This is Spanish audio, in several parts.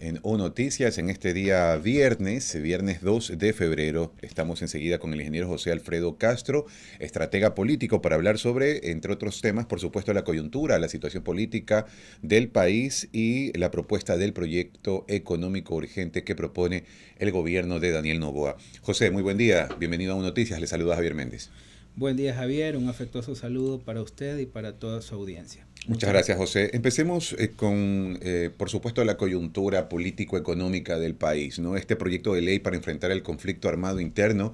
En O Noticias, en este día viernes, viernes 2 de febrero, estamos enseguida con el ingeniero José Alfredo Castro, estratega político, para hablar sobre, entre otros temas, por supuesto, la coyuntura, la situación política del país y la propuesta del proyecto económico urgente que propone el gobierno de Daniel Novoa. José, muy buen día, bienvenido a UNOTICIAS, Noticias, le saluda Javier Méndez. Buen día Javier, un afectuoso saludo para usted y para toda su audiencia. Muchas, gracias José. Empecemos eh, con, eh, por supuesto, la coyuntura político-económica del país, ¿no? Este proyecto de ley para enfrentar el conflicto armado interno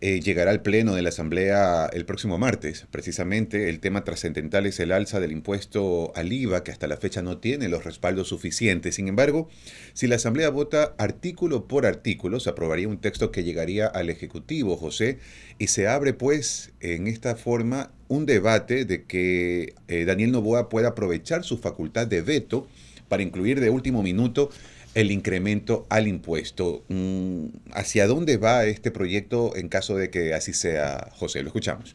eh, llegará al Pleno de la Asamblea el próximo martes. Precisamente el tema trascendental es el alza del impuesto al IVA, que hasta la fecha no tiene los respaldos suficientes. Sin embargo, si la Asamblea vota artículo por artículo, se aprobaría un texto que llegaría al Ejecutivo, José, y se abre pues en esta forma un debate de que eh, Daniel Novoa pueda aprovechar su facultad de veto para incluir de último minuto el incremento al impuesto. Mm, ¿Hacia dónde va este proyecto en caso de que así sea, José? Lo escuchamos.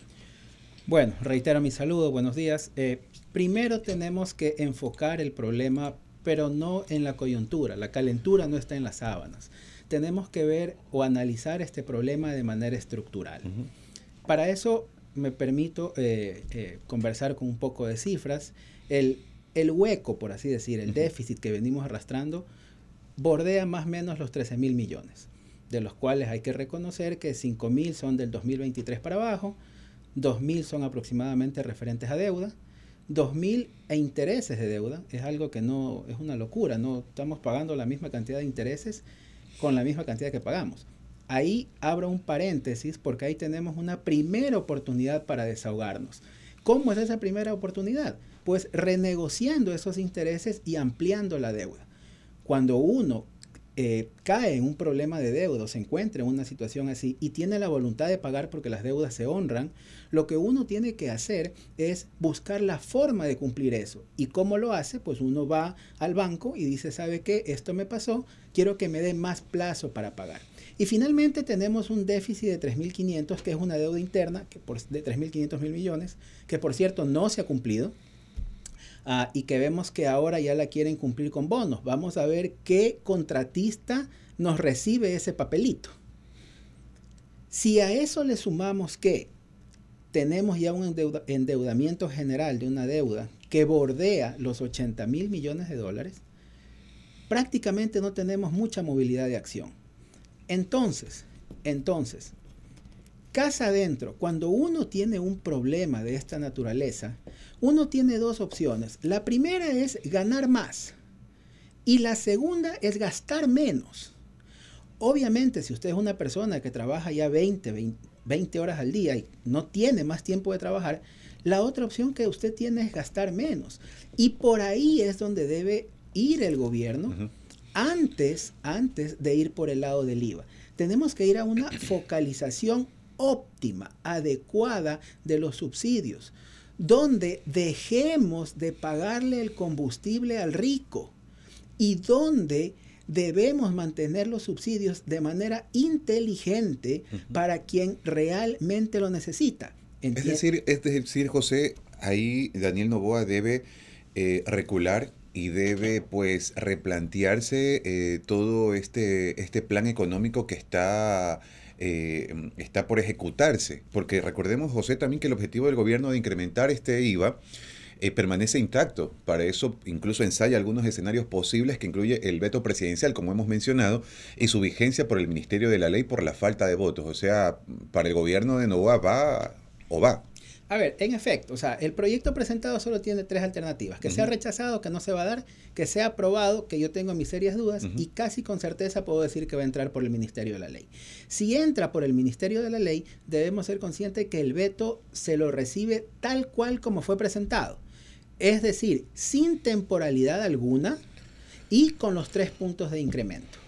Bueno, reitero mi saludo, buenos días. Eh, primero tenemos que enfocar el problema, pero no en la coyuntura. La calentura no está en las sábanas. Tenemos que ver o analizar este problema de manera estructural. Para eso me permito eh, eh, conversar con un poco de cifras. El, hueco, por así decir, el déficit que venimos arrastrando bordea más o menos los 13 mil millones, de los cuales hay que reconocer que 5 mil son del 2023 para abajo, 2 mil son aproximadamente referentes a deuda, 2 mil e intereses de deuda, es algo que no es una locura, no estamos pagando la misma cantidad de intereses con la misma cantidad que pagamos. Ahí abro un paréntesis porque ahí tenemos una primera oportunidad para desahogarnos. ¿Cómo es esa primera oportunidad? Pues renegociando esos intereses y ampliando la deuda cuando uno eh, cae en un problema de deuda, o se encuentra en una situación así y tiene la voluntad de pagar porque las deudas se honran, lo que uno tiene que hacer es buscar la forma de cumplir eso. ¿Y cómo lo hace? Pues uno va al banco y dice, ¿sabe qué? Esto me pasó, quiero que me dé más plazo para pagar. Y finalmente tenemos un déficit de 3.500, que es una deuda interna que de 3.500 mil millones, que por cierto no se ha cumplido. Ah, y que vemos que ahora ya la quieren cumplir con bonos. Vamos a ver qué contratista nos recibe ese papelito. Si a eso le sumamos que tenemos ya un endeudamiento general de una deuda que bordea los 80 mil millones de dólares, prácticamente no tenemos mucha movilidad de acción. Entonces, entonces, Casa adentro, cuando uno tiene un problema de esta naturaleza, uno tiene dos opciones. La primera es ganar más y la segunda es gastar menos. Obviamente, si usted es una persona que trabaja ya 20, 20, horas al día y no tiene más tiempo de trabajar, la otra opción que usted tiene es gastar menos. Y por ahí es donde debe ir el gobierno antes, antes de ir por el lado del IVA. Tenemos que ir a una focalización óptima, adecuada de los subsidios, donde dejemos de pagarle el combustible al rico y donde debemos mantener los subsidios de manera inteligente para quien realmente lo necesita. Es decir, es decir, José, ahí Daniel Novoa debe eh, recular y debe pues replantearse eh, todo este, este plan económico que está eh, está por ejecutarse, porque recordemos, José, también que el objetivo del gobierno de incrementar este IVA eh, permanece intacto. Para eso incluso ensaya algunos escenarios posibles que incluye el veto presidencial, como hemos mencionado, y su vigencia por el Ministerio de la Ley por la falta de votos. O sea, para el gobierno de Novoa va o va. A ver, en efecto, o sea, el proyecto presentado solo tiene tres alternativas, que sea rechazado, que no se va a dar, que sea aprobado, que yo tengo mis serias dudas y casi con certeza puedo decir que va a entrar por el Ministerio de la Ley. Si entra por el Ministerio de la Ley, debemos ser conscientes que el veto se lo recibe tal cual como fue presentado, es decir, sin temporalidad alguna y con los tres puntos de incremento.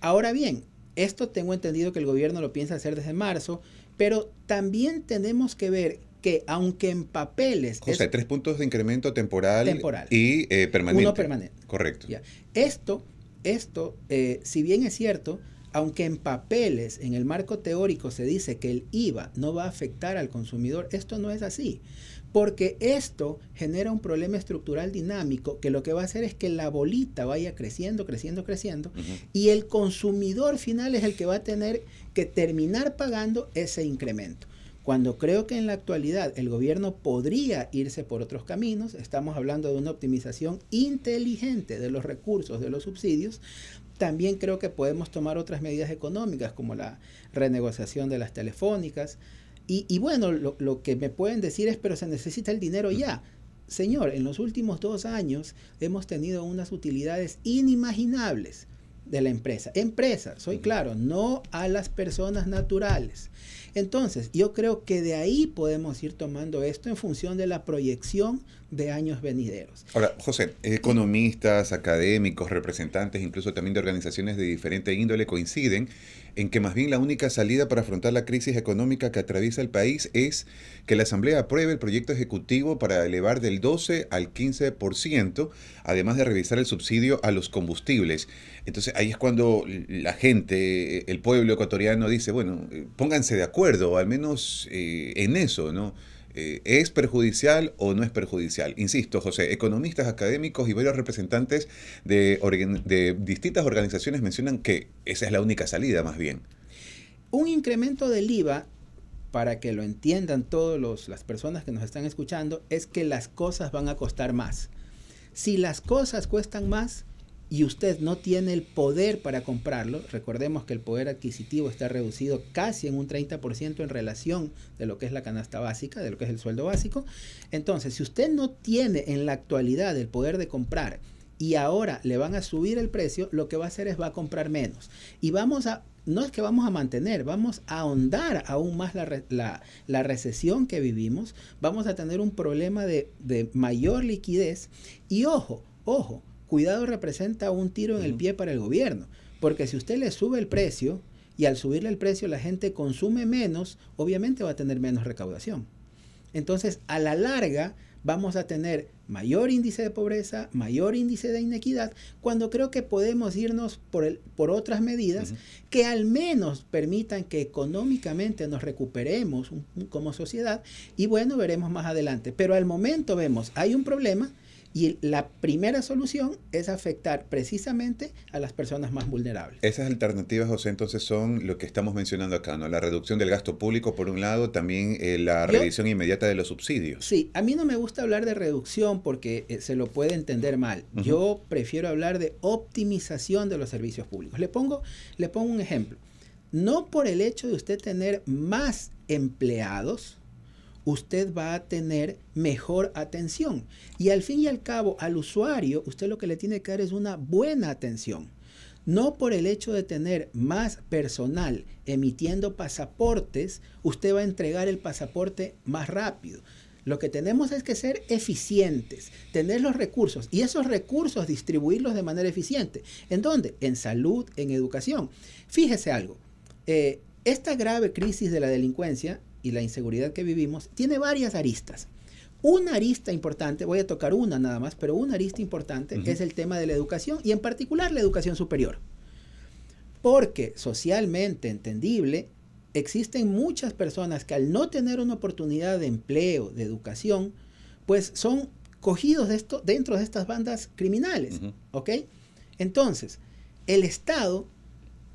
Ahora bien, esto tengo entendido que el gobierno lo piensa hacer desde marzo, pero también tenemos que ver que aunque en papeles... O sea, tres puntos de incremento temporal, y permanente. Eh, Uno permanente. Correcto. Esto, esto eh, si bien es cierto, aunque en papeles, en el marco teórico se dice que el IVA no va a afectar al consumidor, esto no es así. Porque esto genera un problema estructural dinámico que lo que va a hacer es que la bolita vaya creciendo, creciendo, creciendo, y el consumidor final es el que va a tener que terminar pagando ese incremento. Cuando creo que en la actualidad el gobierno podría irse por otros caminos, estamos hablando de una optimización inteligente de los recursos, de los subsidios, también creo que podemos tomar otras medidas económicas como la renegociación de las telefónicas. Y, bueno, lo, que me pueden decir es, pero se necesita el dinero ya. Señor, en los últimos dos años hemos tenido unas utilidades inimaginables de la empresa. Empresa, soy claro, no a las personas naturales. Entonces, yo creo que de ahí podemos ir tomando esto en función de la proyección de años venideros. Ahora, José, economistas, académicos, representantes, incluso también de organizaciones de diferente índole coinciden en que más bien la única salida para afrontar la crisis económica que atraviesa el país es que la Asamblea apruebe el proyecto ejecutivo para elevar del 12 al 15%, además de revisar el subsidio a los combustibles. Entonces ahí es cuando la gente, el pueblo ecuatoriano dice, bueno, eh, pónganse de acuerdo, al menos eh, en eso, ¿no? Eh, ¿Es perjudicial o no es perjudicial? Insisto, José, economistas, académicos y varios representantes de, de distintas organizaciones mencionan que esa es la única salida más bien. Un incremento del IVA para que lo entiendan todas las personas que nos están escuchando, es que las cosas van a costar más. Si las cosas cuestan más, y usted no tiene el poder para comprarlo, recordemos que el poder adquisitivo está reducido casi en un 30% en relación de lo que es la canasta básica, de lo que es el sueldo básico, entonces si usted no tiene en la actualidad el poder de comprar y ahora le van a subir el precio, lo que va a hacer es va a comprar menos y vamos a... No es que vamos a mantener, vamos a ahondar aún más la, recesión que vivimos, vamos a tener un problema de, de mayor liquidez y ojo, ojo, cuidado representa un tiro en el pie para el gobierno, porque si usted le sube el precio y al subirle el precio la gente consume menos, obviamente va a tener menos recaudación. Entonces, a la larga, vamos a tener mayor índice de pobreza, mayor índice de inequidad, cuando creo que podemos irnos por, por otras medidas que al menos permitan que económicamente nos recuperemos como sociedad y bueno, veremos más adelante. Pero al momento vemos, hay un problema, y la primera solución es afectar precisamente a las personas más vulnerables. Esas alternativas, José, entonces son lo que estamos mencionando acá, ¿no? La reducción del gasto público, por un lado, también eh, la revisión inmediata de los subsidios. Sí, a mí no me gusta hablar de reducción porque eh, se lo puede entender mal. Yo prefiero hablar de optimización de los servicios públicos. Le pongo, le pongo un ejemplo. No por el hecho de usted tener más empleados, usted va a tener mejor atención. Y al fin y al cabo, al usuario, usted lo que le tiene que dar es una buena atención. No por el hecho de tener más personal emitiendo pasaportes, usted va a entregar el pasaporte más rápido. Lo que tenemos es que ser eficientes, tener los recursos y esos recursos distribuirlos de manera eficiente. ¿En dónde? En salud, en educación. Fíjese algo, eh, esta grave crisis de la delincuencia y la inseguridad que vivimos tiene varias aristas. Una arista importante, voy a tocar una nada más, pero una arista importante es el tema de la educación y en particular la educación superior. Porque socialmente entendible, existen muchas personas que al no tener una oportunidad de empleo, de educación, pues son cogidos de esto, dentro de estas bandas criminales. ¿Ok? Entonces, el Estado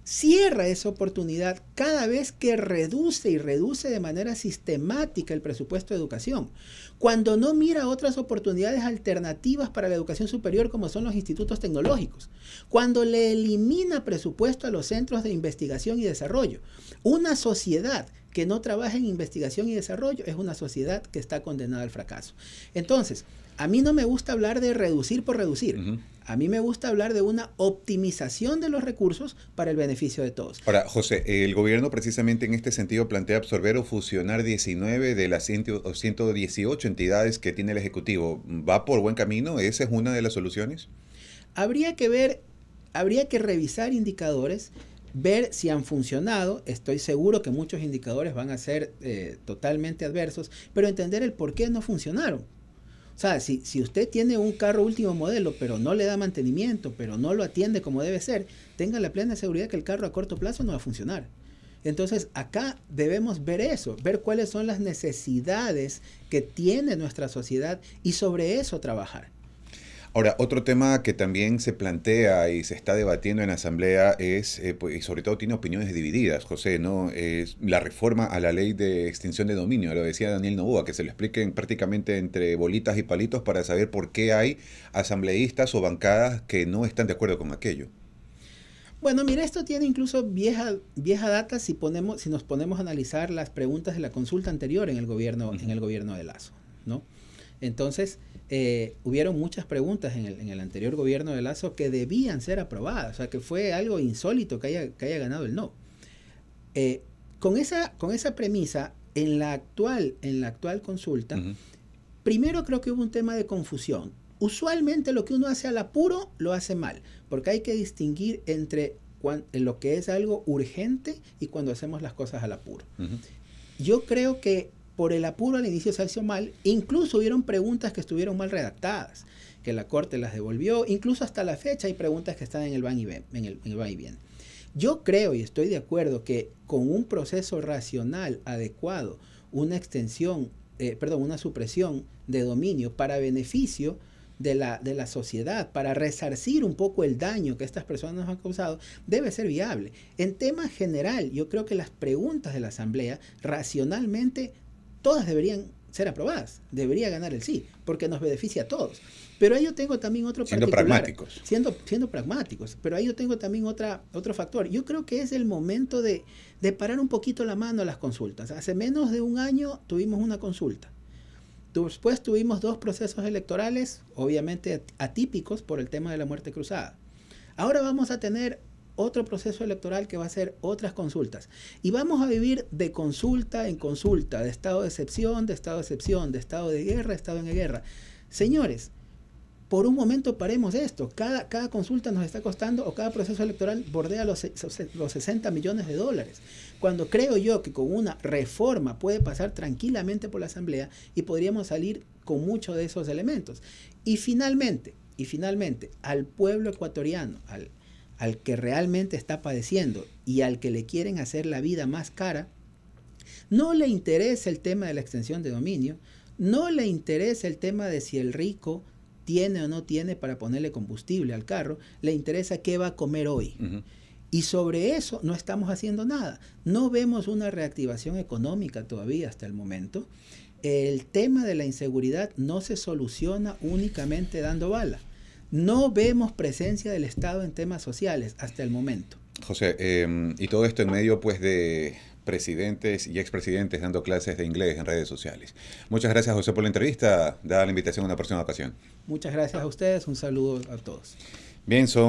cierra esa oportunidad cada vez que reduce y reduce de manera sistemática el presupuesto de educación. Cuando no mira otras oportunidades alternativas para la educación superior como son los institutos tecnológicos. Cuando le elimina presupuesto a los centros de investigación y desarrollo. Una sociedad que no trabaja en investigación y desarrollo es una sociedad que está condenada al fracaso. Entonces, a mí no me gusta hablar de reducir por reducir. A mí me gusta hablar de una optimización de los recursos para el beneficio de todos. Ahora, José, el gobierno precisamente en este sentido plantea absorber o fusionar 19 de las 118 entidades que tiene el Ejecutivo. ¿Va por buen camino? ¿Esa es una de las soluciones? Habría que ver, habría que revisar indicadores ver si han funcionado. Estoy seguro que muchos indicadores van a ser eh, totalmente adversos, pero entender el por qué no funcionaron. O sea, si, usted tiene un carro último modelo, pero no le da mantenimiento, pero no lo atiende como debe ser, tenga la plena seguridad que el carro a corto plazo no va a funcionar. Entonces, acá debemos ver eso, ver cuáles son las necesidades que tiene nuestra sociedad y sobre eso trabajar. Ahora, otro tema que también se plantea y se está debatiendo en la Asamblea es, eh, pues, y sobre todo tiene opiniones divididas, José, ¿no? Es la reforma a la ley de extinción de dominio, lo decía Daniel Novoa, que se lo expliquen prácticamente entre bolitas y palitos para saber por qué hay asambleístas o bancadas que no están de acuerdo con aquello. Bueno, mira, esto tiene incluso vieja, data si, ponemos, si nos ponemos a analizar las preguntas de la consulta anterior en el gobierno, en el gobierno de Lazo, ¿no? Entonces, eh, hubieron muchas preguntas en el, anterior gobierno de Lazo que debían ser aprobadas, o sea, que fue algo insólito que haya, haya ganado el no. Eh, con, esa, con esa premisa, en la actual, en la actual consulta, primero creo que hubo un tema de confusión. Usualmente lo que uno hace al apuro lo hace mal, porque hay que distinguir entre lo que es algo urgente y cuando hacemos las cosas al apuro. Yo creo que por el apuro al inicio se hizo mal, incluso hubieron preguntas que estuvieron mal redactadas, que la Corte las devolvió, incluso hasta la fecha hay preguntas que están en el van y en el, bien. Yo creo y estoy de acuerdo que con un proceso racional adecuado, una extensión, eh, perdón, una supresión de dominio para beneficio de la, de la sociedad, para resarcir un poco el daño que estas personas nos han causado, debe ser viable. En tema general, yo creo que las preguntas de la Asamblea racionalmente todas deberían ser aprobadas, debería ganar el sí, porque nos beneficia a todos. Pero ahí yo tengo también otro siendo pragmáticos. Siendo, siendo pragmáticos, pero ahí yo tengo también otra, otro factor. Yo creo que es el momento de, de parar un poquito la mano a las consultas. Hace menos de un año tuvimos una consulta. Después tuvimos dos procesos electorales, obviamente atípicos por el tema de la muerte cruzada. Ahora vamos a tener otro proceso electoral que va a ser otras consultas. Y vamos a vivir de consulta en consulta, de estado de excepción, de estado de excepción, de estado de guerra, estado en guerra. Señores, por un momento paremos esto. Cada, cada consulta nos está costando o cada proceso electoral bordea los, los 60 millones de dólares. Cuando creo yo que con una reforma puede pasar tranquilamente por la Asamblea y podríamos salir con muchos de esos elementos. Y finalmente, y finalmente, al pueblo ecuatoriano, al al que realmente está padeciendo y al que le quieren hacer la vida más cara, no le interesa el tema de la extensión de dominio, no le interesa el tema de si el rico tiene o no tiene para ponerle combustible al carro, le interesa qué va a comer hoy. Y sobre eso no estamos haciendo nada. No vemos una reactivación económica todavía hasta el momento. El tema de la inseguridad no se soluciona únicamente dando bala. No vemos presencia del Estado en temas sociales hasta el momento. José, em, y todo esto en medio pues de presidentes y expresidentes dando clases de inglés en redes sociales. Muchas gracias José por la entrevista, Da la invitación a una próxima ocasión. Muchas gracias a ustedes, un saludo a todos. Bien, son